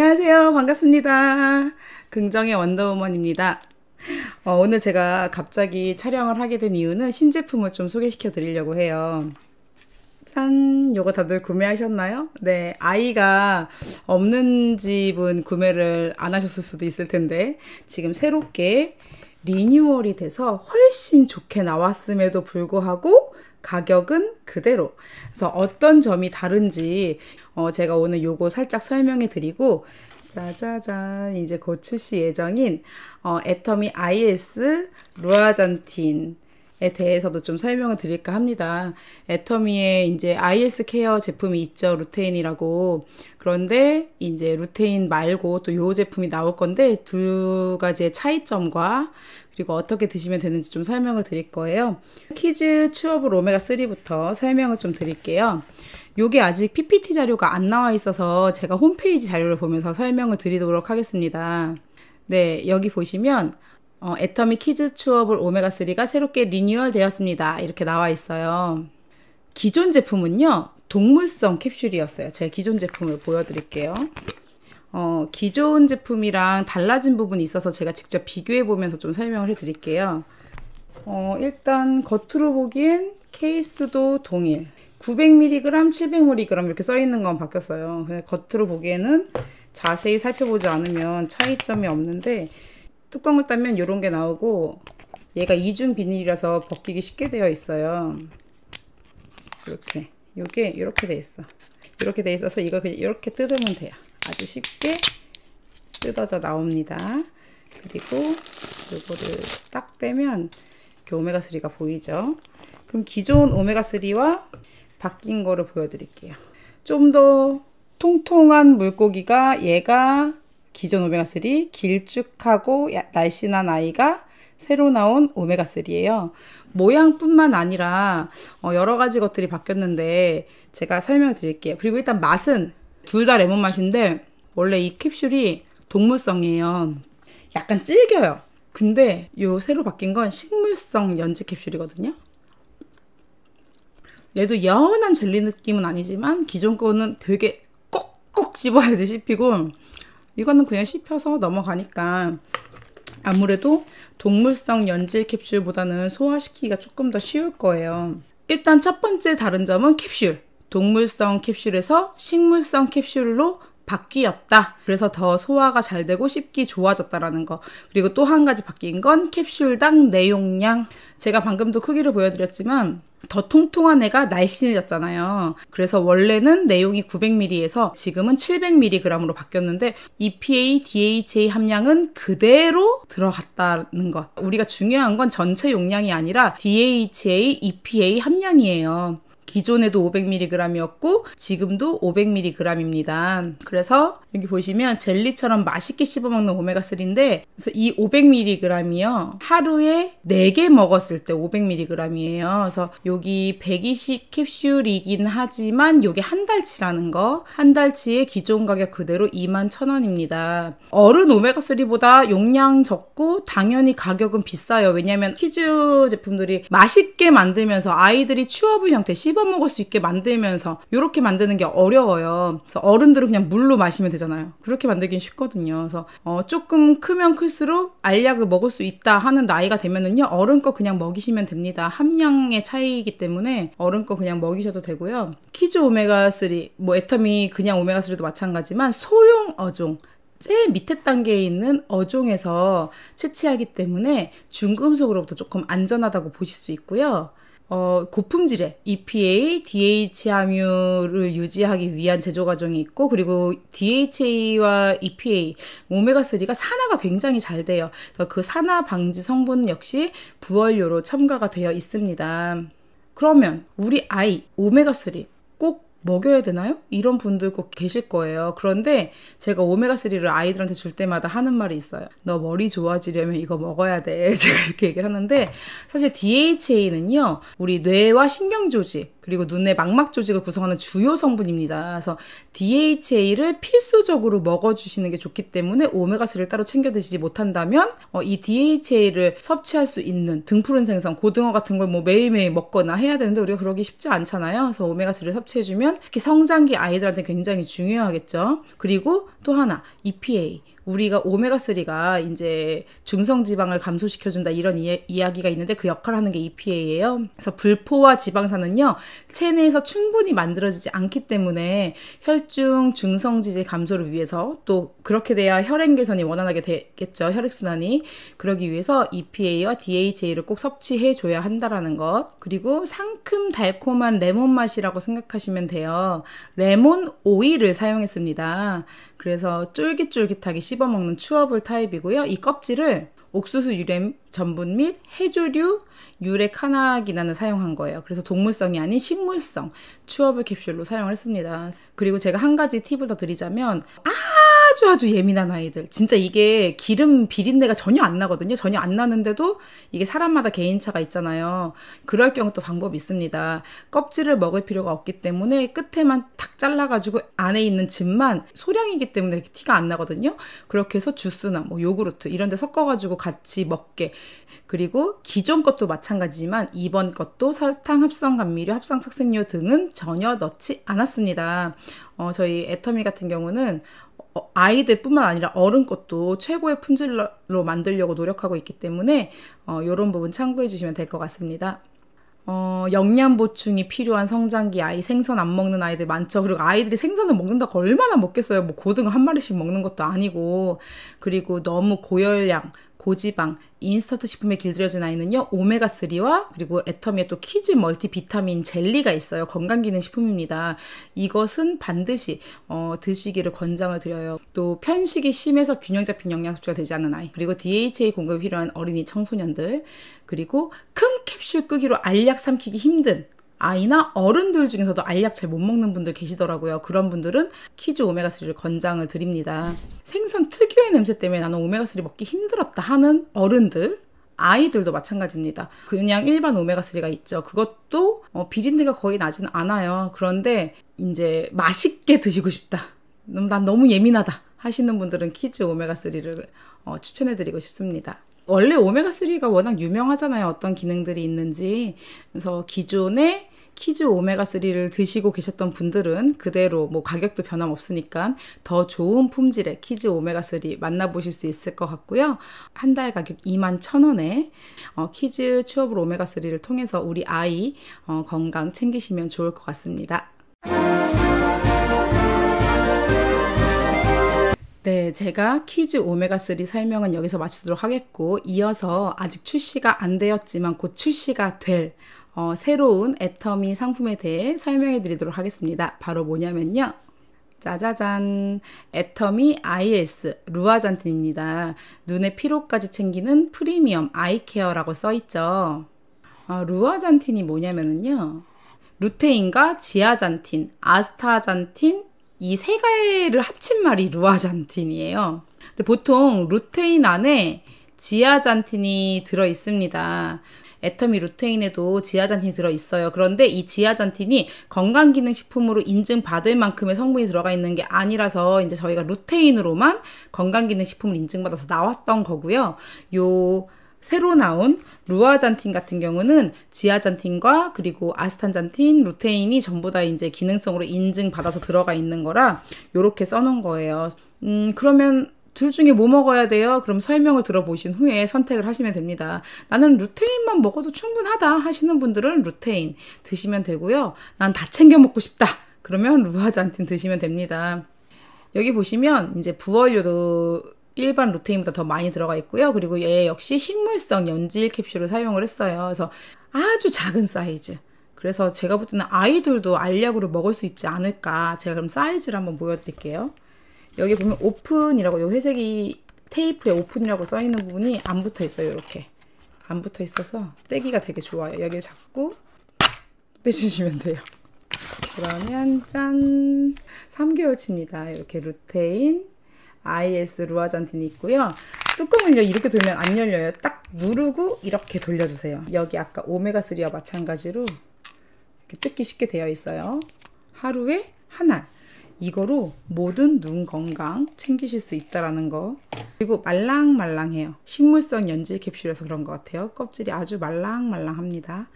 안녕하세요. 반갑습니다. 긍정의 원더우먼입니다. 어, 오늘 제가 갑자기 촬영을 하게 된 이유는 신제품을 좀 소개시켜 드리려고 해요. 짠! 요거 다들 구매하셨나요? 네, 아이가 없는 집은 구매를 안 하셨을 수도 있을 텐데, 지금 새롭게 리뉴얼이 돼서 훨씬 좋게 나왔음에도 불구하고 가격은 그대로. 그래서 어떤 점이 다른지 어, 제가 오늘 요거 살짝 설명해 드리고 짜자잔 이제 곧 출시 예정인 어, 애터미 IS 루아잔틴 에 대해서도 좀 설명을 드릴까 합니다. 애터미의 이제 IS 케어 제품이 있죠. 루테인이라고. 그런데 이제 루테인 말고 또 요 제품이 나올 건데 두 가지의 차이점과 그리고 어떻게 드시면 되는지 좀 설명을 드릴 거예요. 키즈 추어블 오메가3부터 설명을 좀 드릴게요. 요게 아직 PPT 자료가 안 나와 있어서 제가 홈페이지 자료를 보면서 설명을 드리도록 하겠습니다. 네, 여기 보시면 어, 애터미 키즈 추어블 오메가3가 새롭게 리뉴얼 되었습니다. 이렇게 나와 있어요. 기존 제품은요, 동물성 캡슐이었어요. 제 기존 제품을 보여드릴게요. 어, 기존 제품이랑 달라진 부분이 있어서 제가 직접 비교해 보면서 좀 설명을 해 드릴게요. 어, 일단 겉으로 보기엔 케이스도 동일. 900mg, 700mg 이렇게 써 있는 건 바뀌었어요. 근데 겉으로 보기에는 자세히 살펴보지 않으면 차이점이 없는데 뚜껑을 따면 이런 게 나오고 얘가 이중 비닐이라서 벗기기 쉽게 되어 있어요. 이렇게. 요게 이렇게 돼 있어. 이렇게 돼 있어서 이거 그냥 이렇게 뜯으면 돼요. 아주 쉽게 뜯어져 나옵니다. 그리고 요거를 딱 빼면 오메가3가 보이죠? 그럼 기존 오메가3와 바뀐 거를 보여드릴게요. 좀 더 통통한 물고기가 얘가 기존 오메가3, 길쭉하고 날씬한 아이가 새로 나온 오메가3예요. 모양뿐만 아니라 어, 여러 가지 것들이 바뀌었는데 제가 설명을 드릴게요. 그리고 일단 맛은 둘다 레몬 맛인데 원래 이 캡슐이 동물성이에요. 약간 질겨요. 근데 요 새로 바뀐 건 식물성 연지 캡슐이거든요. 얘도 연한 젤리 느낌은 아니지만 기존 거는 되게 꼭꼭 씹어야지 씹히고 이거는 그냥 씹혀서 넘어가니까 아무래도 동물성 연질 캡슐보다는 소화시키기가 조금 더 쉬울 거예요. 일단 첫 번째 다른 점은 캡슐. 동물성 캡슐에서 식물성 캡슐로 바뀌었다. 그래서 더 소화가 잘 되고 씹기 좋아졌다라는 거. 그리고 또 한 가지 바뀐 건 캡슐당 내용량. 제가 방금도 크기를 보여드렸지만 더 통통한 애가 날씬해졌잖아요. 그래서 원래는 내용이 900ml에서 지금은 700mg으로 바뀌었는데 EPA, DHA 함량은 그대로 들어갔다는 것. 우리가 중요한 건 전체 용량이 아니라 DHA, EPA 함량이에요. 기존에도 500mg이었고 지금도 500mg입니다. 그래서 여기 보시면 젤리처럼 맛있게 씹어먹는 오메가3인데 그래서 이 500mg이요. 하루에 4개 먹었을 때 500mg이에요. 그래서 여기 120 캡슐이긴 하지만 이게한 달치라는 거. 한 달치의 기존 가격 그대로 21,000원입니다. 어른 오메가3보다 용량 적고 당연히 가격은 비싸요. 왜냐면 키즈 제품들이 맛있게 만들면서 아이들이 추업을 형태 씹어 씹어 먹을 수 있게 만들면서 이렇게 만드는 게 어려워요. 그래서 어른들은 그냥 물로 마시면 되잖아요. 그렇게 만들긴 쉽거든요. 그래서 어, 조금 크면 클수록 알약을 먹을 수 있다 하는 나이가 되면은요 어른 거 그냥 먹이시면 됩니다. 함량의 차이이기 때문에 어른 거 그냥 먹이셔도 되고요. 키즈 오메가 3, 뭐 에터미 그냥 오메가 3도 마찬가지만 소용 어종 제일 밑에 단계에 있는 어종에서 채취하기 때문에 중금속으로부터 조금 안전하다고 보실 수 있고요. 어, 고품질의 EPA, DHA 함유를 유지하기 위한 제조 과정이 있고 그리고 DHA와 EPA, 오메가3가 산화가 굉장히 잘 돼요. 그 산화 방지 성분 역시 부활료로 첨가가 되어 있습니다. 그러면 우리 아이 오메가3 먹여야 되나요? 이런 분들 꼭 계실 거예요. 그런데 제가 오메가3를 아이들한테 줄 때마다 하는 말이 있어요. 너 머리 좋아지려면 이거 먹어야 돼. 제가 이렇게 얘기를 하는데 사실 DHA는요, 우리 뇌와 신경조직, 그리고 눈의 망막 조직을 구성하는 주요 성분입니다. 그래서 DHA를 필수적으로 먹어주시는 게 좋기 때문에 오메가3를 따로 챙겨 드시지 못한다면 어, 이 DHA를 섭취할 수 있는 등푸른 생선, 고등어 같은 걸 뭐 매일매일 먹거나 해야 되는데 우리가 그러기 쉽지 않잖아요. 그래서 오메가3를 섭취해주면 특히 성장기 아이들한테 굉장히 중요하겠죠. 그리고 또 하나 EPA 우리가 오메가3가 이제 중성지방을 감소시켜준다 이런 이, 이야기가 있는데 그 역할을 하는 게 EPA예요. 그래서 불포화 지방산은요, 체내에서 충분히 만들어지지 않기 때문에 혈중 중성지질 감소를 위해서 또 그렇게 돼야 혈행 개선이 원활하게 되겠죠. 혈액순환이. 그러기 위해서 EPA와 DHA를 꼭 섭취해줘야 한다라는 것. 그리고 상큼 달콤한 레몬 맛이라고 생각하시면 돼요. 레몬 오일을 사용했습니다. 그래서 쫄깃쫄깃하게 씹어먹는 추어볼 타입이고요. 이 껍질을 옥수수 유래 전분 및 해조류 유래 카나기나는 사용한 거예요. 그래서 동물성이 아닌 식물성 추어볼 캡슐로 사용을 했습니다. 그리고 제가 한 가지 팁을 더 드리자면 아 아주 아주 예민한 아이들. 진짜 이게 기름 비린내가 전혀 안 나거든요. 전혀 안 나는데도 이게 사람마다 개인차가 있잖아요. 그럴 경우 또 방법이 있습니다. 껍질을 먹을 필요가 없기 때문에 끝에만 탁 잘라가지고 안에 있는 즙만 소량이기 때문에 티가 안 나거든요. 그렇게 해서 주스나 뭐 요구르트 이런 데 섞어가지고 같이 먹게. 그리고 기존 것도 마찬가지지만 이번 것도 설탕, 합성 감미료, 합성 착색료 등은 전혀 넣지 않았습니다. 어, 저희 애터미 같은 경우는 어, 아이들뿐만 아니라 어른 것도 최고의 품질로 만들려고 노력하고 있기 때문에 어, 이런 부분 참고해 주시면 될 것 같습니다. 어, 영양 보충이 필요한 성장기 아이 생선 안 먹는 아이들 많죠. 그리고 아이들이 생선을 먹는다고 얼마나 먹겠어요. 뭐 고등어 한 마리씩 먹는 것도 아니고. 그리고 너무 고열량, 고지방, 인스턴트 식품에 길들여진 아이는요, 오메가3와 그리고 애터미에 또 키즈 멀티 비타민 젤리가 있어요. 건강기능 식품입니다. 이것은 반드시, 어, 드시기를 권장을 드려요. 또 편식이 심해서 균형 잡힌 영양 섭취가 되지 않는 아이, 그리고 DHA 공급이 필요한 어린이 청소년들, 그리고 큰 캡슐 끄기로 알약 삼키기 힘든 아이나 어른들 중에서도 알약 잘 못 먹는 분들 계시더라고요. 그런 분들은 키즈 오메가3를 권장을 드립니다. 생선 특유의 냄새 때문에 나는 오메가3 먹기 힘들었다 하는 어른들, 아이들도 마찬가지입니다. 그냥 일반 오메가3가 있죠. 그것도 어, 비린내가 거의 나진 않아요. 그런데 이제 맛있게 드시고 싶다. 음, 난 너무 예민하다 하시는 분들은 키즈 오메가3를 어, 추천해드리고 싶습니다. 원래 오메가3가 워낙 유명하잖아요. 어떤 기능들이 있는지. 그래서 기존에 키즈 오메가3를 드시고 계셨던 분들은 그대로 뭐 가격도 변함없으니까 더 좋은 품질의 키즈 오메가3 만나보실 수 있을 것 같고요. 한 달 가격 2 1,000원에 어, 키즈 취업으로 오메가3를 통해서 우리 아이 어, 건강 챙기시면 좋을 것 같습니다. 네, 제가 키즈 오메가3 설명은 여기서 마치도록 하겠고, 이어서 아직 출시가 안 되었지만 곧 출시가 될 어, 새로운 애터미 상품에 대해 설명해 드리도록 하겠습니다. 바로 뭐냐면요. 짜자잔 애터미 IS 루아잔틴입니다. 눈의 피로까지 챙기는 프리미엄 아이케어라고 써있죠. 어, 루아잔틴이 뭐냐면요 루테인과 지아잔틴, 아스타잔틴 이 세 가지를 합친 말이 루아잔틴이에요. 근데 보통 루테인 안에 지아잔틴이 들어 있습니다. 에터미 루테인에도 지아잔틴이 들어 있어요. 그런데 이 지아잔틴이 건강기능식품으로 인증받을 만큼의 성분이 들어가 있는 게 아니라서 이제 저희가 루테인으로만 건강기능식품을 인증받아서 나왔던 거고요. 요 새로 나온 루아잔틴 같은 경우는 지아잔틴과 그리고 아스탄잔틴, 루테인이 전부 다 이제 기능성으로 인증받아서 들어가 있는 거라 요렇게 써놓은 거예요. 음, 그러면 둘 중에 뭐 먹어야 돼요? 그럼 설명을 들어보신 후에 선택을 하시면 됩니다. 나는 루테인만 먹어도 충분하다 하시는 분들은 루테인 드시면 되고요. 난 다 챙겨 먹고 싶다. 그러면 루아잔틴 드시면 됩니다. 여기 보시면 이제 부활료도 일반 루테인보다 더 많이 들어가 있고요. 그리고 얘 역시 식물성 연질 캡슐을 사용을 했어요. 그래서 아주 작은 사이즈. 그래서 제가 볼 때는 아이들도 알약으로 먹을 수 있지 않을까. 제가 그럼 사이즈를 한번 보여드릴게요. 여기 보면 오픈이라고 요 회색이 테이프에 오픈이라고 써있는 부분이 안 붙어 있어요. 이렇게 안 붙어 있어서 떼기가 되게 좋아요. 여기를 잡고 떼주시면 돼요. 그러면 짠! 3개월치입니다. 이렇게 루테인 IS 루아잔틴이 있고요. 뚜껑을 이렇게 돌면 안 열려요. 딱 누르고 이렇게 돌려주세요. 여기 아까 오메가3와 마찬가지로 이렇게 뜯기 쉽게 되어 있어요. 하루에 한 알. 이거로 모든 눈 건강 챙기실 수 있다라는 거 그리고 말랑말랑해요 식물성 연질 캡슐이서 그런 것 같아요 껍질이 아주 말랑말랑합니다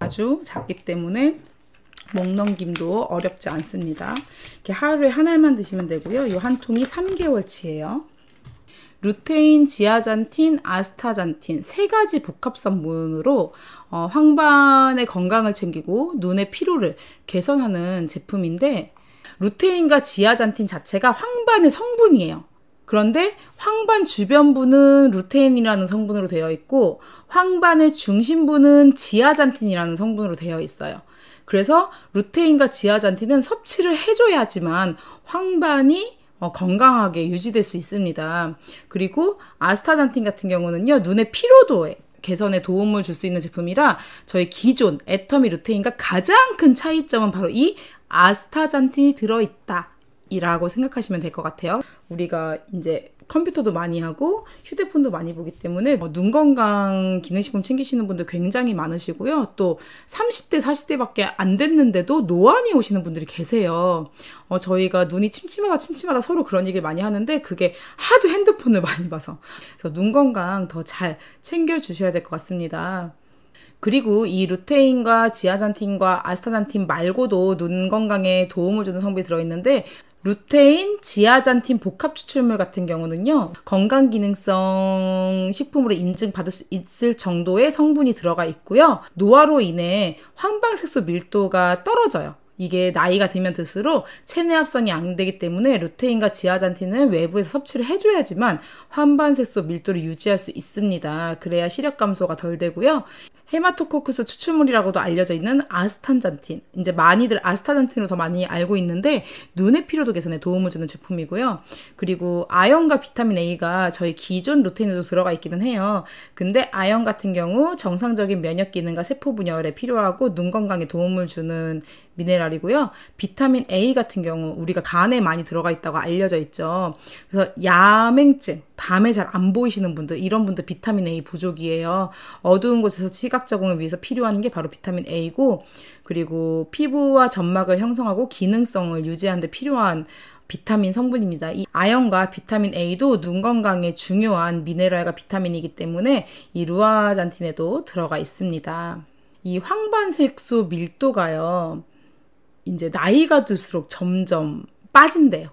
아주 작기 때문에 목 넘김도 어렵지 않습니다 이렇게 하루에 한 알만 드시면 되고요 이 한 통이 3개월치예요 루테인, 지아잔틴, 아스타잔틴 세 가지 복합성분으로 어, 황반의 건강을 챙기고 눈의 피로를 개선하는 제품인데 루테인과 지아잔틴 자체가 황반의 성분이에요. 그런데 황반 주변부는 루테인이라는 성분으로 되어 있고 황반의 중심부는 지아잔틴이라는 성분으로 되어 있어요. 그래서 루테인과 지아잔틴은 섭취를 해줘야지만 황반이 어, 건강하게 유지될 수 있습니다. 그리고 아스타잔틴 같은 경우는요, 눈의 피로도에 개선에 도움을 줄 수 있는 제품이라 저희 기존 에터미 루테인과 가장 큰 차이점은 바로 이 아스타잔틴이 들어있다. 이라고 생각하시면 될 것 같아요. 우리가 이제 컴퓨터도 많이 하고 휴대폰도 많이 보기 때문에 어, 눈 건강 기능식품 챙기시는 분들 굉장히 많으시고요. 또 30대, 40대밖에 안 됐는데도 노안이 오시는 분들이 계세요. 어, 저희가 눈이 침침하다 침침하다 서로 그런 얘기를 많이 하는데 그게 하도 핸드폰을 많이 봐서 그래서 눈 건강 더 잘 챙겨주셔야 될 것 같습니다. 그리고 이 루테인과 지아잔틴과 아스타잔틴 말고도 눈 건강에 도움을 주는 성분이 들어있는데 루테인, 지아잔틴 복합 추출물 같은 경우는요, 건강기능성 식품으로 인증받을 수 있을 정도의 성분이 들어가 있고요, 노화로 인해 황방색소 밀도가 떨어져요. 이게 나이가 들면 들수록 체내 합성이 양되기 때문에 루테인과 지아잔틴은 외부에서 섭취를 해줘야지만 황반색소 밀도를 유지할 수 있습니다. 그래야 시력 감소가 덜 되고요. 헤마토코크스 추출물이라고도 알려져 있는 아스탄잔틴. 이제 많이들 아스탄잔틴으로 더 많이 알고 있는데 눈의 피로도 개선에 도움을 주는 제품이고요. 그리고 아연과 비타민 A가 저희 기존 루테인에도 들어가 있기는 해요. 근데 아연 같은 경우 정상적인 면역 기능과 세포 분열에 필요하고 눈 건강에 도움을 주는 미네랄이고요. 비타민 A 같은 경우 우리가 간에 많이 들어가 있다고 알려져 있죠. 그래서 야맹증, 밤에 잘 안 보이시는 분들, 이런 분들 비타민 A 부족이에요. 어두운 곳에서 시각 적응을 위해서 필요한 게 바로 비타민 A고, 그리고 피부와 점막을 형성하고 기능성을 유지하는 데 필요한 비타민 성분입니다. 이 아연과 비타민 A도 눈 건강에 중요한 미네랄과 비타민이기 때문에 이 루아잔틴에도 들어가 있습니다. 이 황반색소 밀도가요. 이제 나이가 들수록 점점 빠진대요.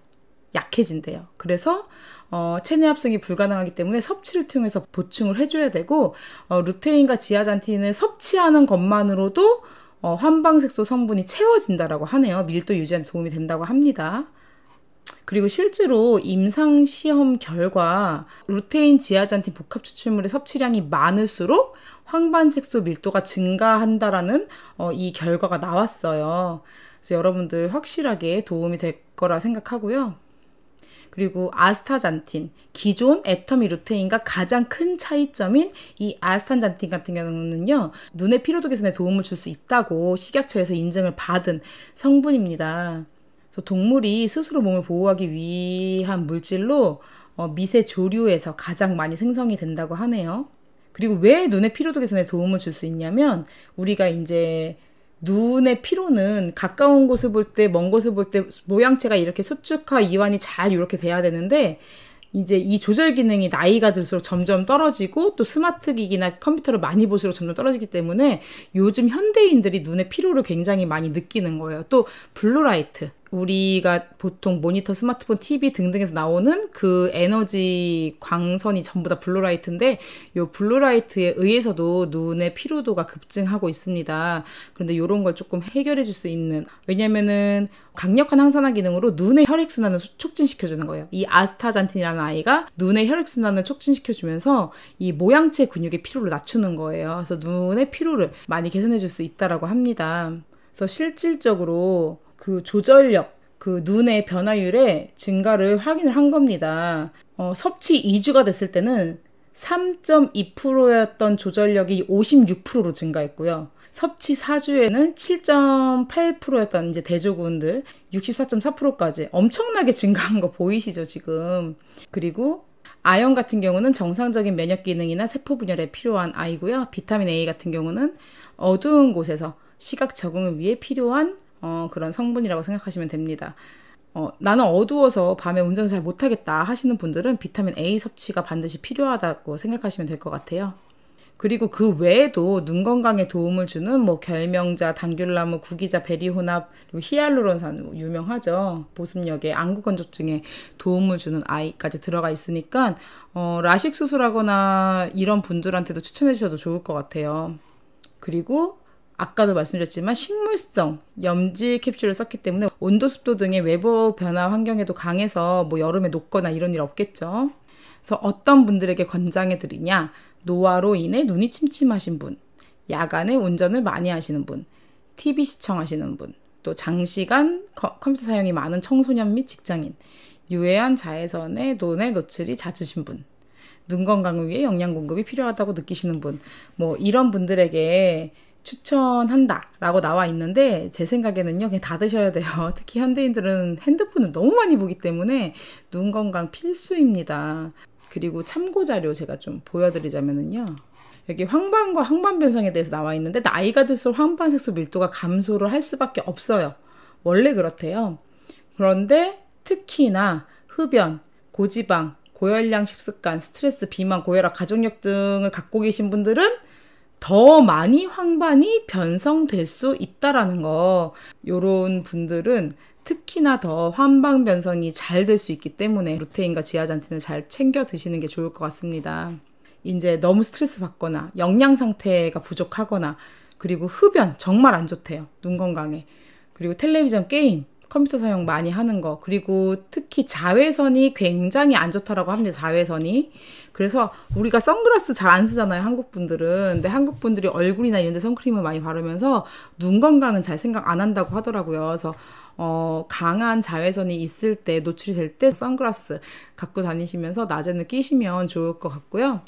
약해진대요. 그래서 어, 체내 합성이 불가능하기 때문에 섭취를 통해서 보충을 해줘야 되고 어, 루테인과 지아잔틴을 섭취하는 것만으로도 어, 환방색소 성분이 채워진다라고 하네요. 밀도 유지에는 도움이 된다고 합니다. 그리고 실제로 임상 시험 결과 루테인 지아잔틴 복합 추출물의 섭취량이 많을수록 황반색소 밀도가 증가한다라는 어, 이 결과가 나왔어요. 그래서 여러분들 확실하게 도움이 될 거라 생각하고요. 그리고 아스타잔틴, 기존 에터미 루테인과 가장 큰 차이점인 이 아스타잔틴 같은 경우는요, 눈의 피로도 개선에 도움을 줄 수 있다고 식약처에서 인증을 받은 성분입니다. 그래서 동물이 스스로 몸을 보호하기 위한 물질로 어, 미세 조류에서 가장 많이 생성이 된다고 하네요. 그리고 왜 눈의 피로도 개선에 도움을 줄 수 있냐면 우리가 이제 눈의 피로는 가까운 곳을 볼 때, 먼 곳을 볼 때 모양체가 이렇게 수축화 이완이 잘 이렇게 돼야 되는데 이제 이 조절 기능이 나이가 들수록 점점 떨어지고 또 스마트 기기나 컴퓨터를 많이 볼수록 점점 떨어지기 때문에 요즘 현대인들이 눈의 피로를 굉장히 많이 느끼는 거예요. 또 블루라이트. 우리가 보통 모니터, 스마트폰, TV 등등에서 나오는 그 에너지 광선이 전부 다 블루라이트인데 이 블루라이트에 의해서도 눈의 피로도가 급증하고 있습니다. 그런데 이런 걸 조금 해결해 줄 수 있는 왜냐면은 강력한 항산화 기능으로 눈의 혈액 순환을 촉진시켜 주는 거예요. 이 아스타잔틴이라는 아이가 눈의 혈액 순환을 촉진시켜 주면서 이 모양체 근육의 피로를 낮추는 거예요. 그래서 눈의 피로를 많이 개선해 줄 수 있다라고 합니다. 그래서 실질적으로 그 조절력, 그 눈의 변화율의 증가를 확인을 한 겁니다. 어, 섭취 2주가 됐을 때는 3.2%였던 조절력이 56%로 증가했고요. 섭취 4주에는 7.8%였던 이제 대조군들 64.4%까지 엄청나게 증가한 거 보이시죠, 지금. 그리고 아연 같은 경우는 정상적인 면역 기능이나 세포 분열에 필요한 아이고요. 비타민 A 같은 경우는 어두운 곳에서 시각 적응을 위해 필요한 어, 그런 성분이라고 생각하시면 됩니다. 어, 나는 어두워서 밤에 운전 잘 못하겠다 하시는 분들은 비타민 A 섭취가 반드시 필요하다고 생각하시면 될 것 같아요. 그리고 그 외에도 눈 건강에 도움을 주는 뭐 결명자, 당귤나무, 구기자, 베리혼합, 그리고 히알루론산 유명하죠. 보습력에 안구 건조증에 도움을 주는 아이까지 들어가 있으니까 어, 라식 수술하거나 이런 분들한테도 추천해 주셔도 좋을 것 같아요. 그리고 아까도 말씀드렸지만 식물성 염지 캡슐을 썼기 때문에 온도, 습도 등의 외부 변화 환경에도 강해서 뭐 여름에 녹거나 이런 일 없겠죠. 그래서 어떤 분들에게 권장해 드리냐? 노화로 인해 눈이 침침하신 분, 야간에 운전을 많이 하시는 분, TV 시청하시는 분, 또 장시간 컴퓨터 사용이 많은 청소년 및 직장인, 유해한 자외선에 눈의 노출이 잦으신 분, 눈 건강을 위해 영양 공급이 필요하다고 느끼시는 분, 뭐 이런 분들에게 추천한다 라고 나와 있는데 제 생각에는요 그냥 다 드셔야 돼요 특히 현대인들은 핸드폰을 너무 많이 보기 때문에 눈 건강 필수입니다 그리고 참고 자료 제가 좀보여드리자면요 여기 황반과 황반변성에 대해서 나와 있는데 나이가 들수록 황반색소 밀도가 감소를 할 수밖에 없어요 원래 그렇대요 그런데 특히나 흡연 고지방 고열량 식습관 스트레스 비만 고혈압 가족력 등을 갖고 계신 분들은 더 많이 황반이 변성될 수 있다라는 거. 요런 분들은 특히나 더 환방 변성이 잘 될 수 있기 때문에 루테인과 지하잔틴을잘 챙겨 드시는 게 좋을 것 같습니다. 이제 너무 스트레스 받거나 영양 상태가 부족하거나 그리고 흡연 정말 안 좋대요. 눈 건강에. 그리고 텔레비전 게임 컴퓨터 사용 많이 하는 거 그리고 특히 자외선이 굉장히 안 좋다라고 합니다 자외선이 그래서 우리가 선글라스 잘 안 쓰잖아요 한국 분들은 근데 한국 분들이 얼굴이나 이런 데 선크림을 많이 바르면서 눈 건강은 잘 생각 안 한다고 하더라고요 그래서 어, 강한 자외선이 있을 때 노출이 될 때 선글라스 갖고 다니시면서 낮에는 끼시면 좋을 것 같고요.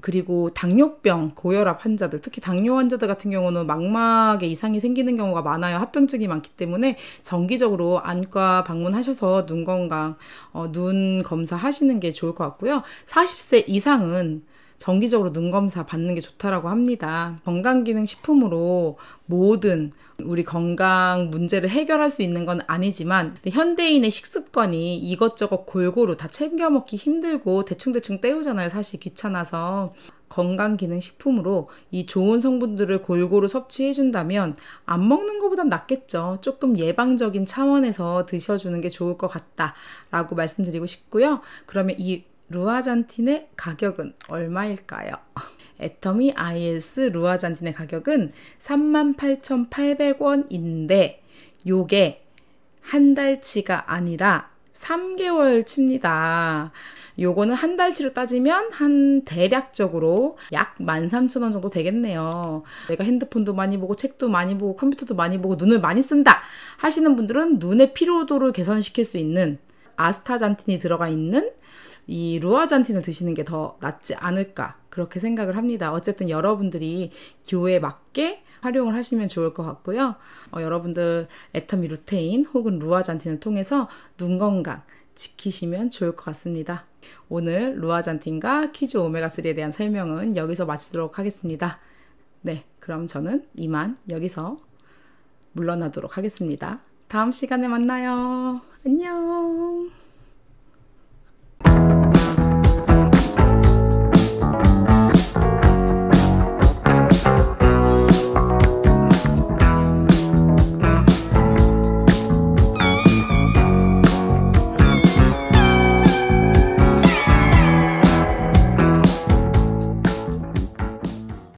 그리고 당뇨병, 고혈압 환자들, 특히 당뇨 환자들 같은 경우는 망막에 이상이 생기는 경우가 많아요. 합병증이 많기 때문에 정기적으로 안과 방문하셔서 눈 건강, 어, 눈 검사 하시는 게 좋을 것 같고요. 40세 이상은 정기적으로 눈 검사 받는 게 좋다라고 합니다. 건강기능 식품으로 모든 우리 건강 문제를 해결할 수 있는 건 아니지만 현대인의 식습관이 이것저것 골고루 다 챙겨 먹기 힘들고 대충대충 때우잖아요. 사실 귀찮아서. 건강기능식품으로 이 좋은 성분들을 골고루 섭취해준다면 안 먹는 것보단 낫겠죠. 조금 예방적인 차원에서 드셔주는 게 좋을 것 같다라고 말씀드리고 싶고요. 그러면 이 루아잔틴의 가격은 얼마일까요? 애터미 IS 루아잔틴의 가격은 38,800원인데 요게 한 달치가 아니라 3개월 칩니다. 요거는 한 달치로 따지면 한 대략적으로 약 13,000원 정도 되겠네요. 내가 핸드폰도 많이 보고 책도 많이 보고 컴퓨터도 많이 보고 눈을 많이 쓴다 하시는 분들은 눈의 피로도를 개선시킬 수 있는 아스타잔틴이 들어가 있는 이 루아잔틴을 드시는 게 더 낫지 않을까 그렇게 생각을 합니다. 어쨌든 여러분들이 기호에 맞게 활용을 하시면 좋을 것 같고요. 어, 여러분들 에터미 루테인 혹은 루아잔틴을 통해서 눈 건강 지키시면 좋을 것 같습니다. 오늘 루아잔틴과 키즈 오메가3에 대한 설명은 여기서 마치도록 하겠습니다. 네, 그럼 저는 이만 여기서 물러나도록 하겠습니다. 다음 시간에 만나요. 안녕.